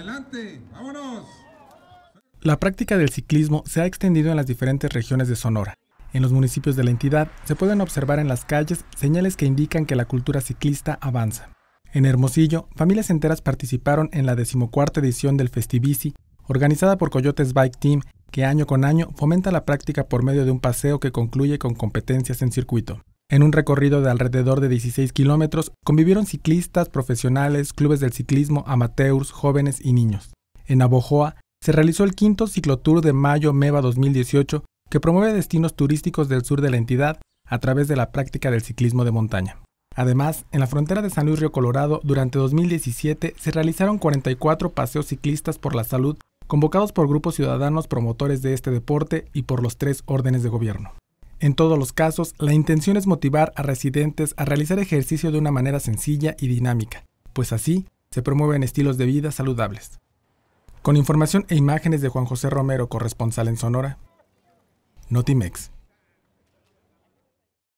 Adelante, vámonos. La práctica del ciclismo se ha extendido en las diferentes regiones de Sonora. En los municipios de la entidad se pueden observar en las calles señales que indican que la cultura ciclista avanza. En Hermosillo, familias enteras participaron en la decimocuarta edición del Festivici, organizada por Coyotes Bike Team, que año con año fomenta la práctica por medio de un paseo que concluye con competencias en circuito. En un recorrido de alrededor de 16 kilómetros convivieron ciclistas, profesionales, clubes del ciclismo, amateurs, jóvenes y niños. En Abojoa se realizó el quinto ciclotour de Mayo Meva 2018 que promueve destinos turísticos del sur de la entidad a través de la práctica del ciclismo de montaña. Además, en la frontera de San Luis Río Colorado, durante 2017 se realizaron 44 paseos ciclistas por la salud convocados por grupos ciudadanos promotores de este deporte y por los tres órdenes de gobierno. En todos los casos, la intención es motivar a residentes a realizar ejercicio de una manera sencilla y dinámica, pues así se promueven estilos de vida saludables. Con información e imágenes de Juan José Romero, corresponsal en Sonora. Notimex.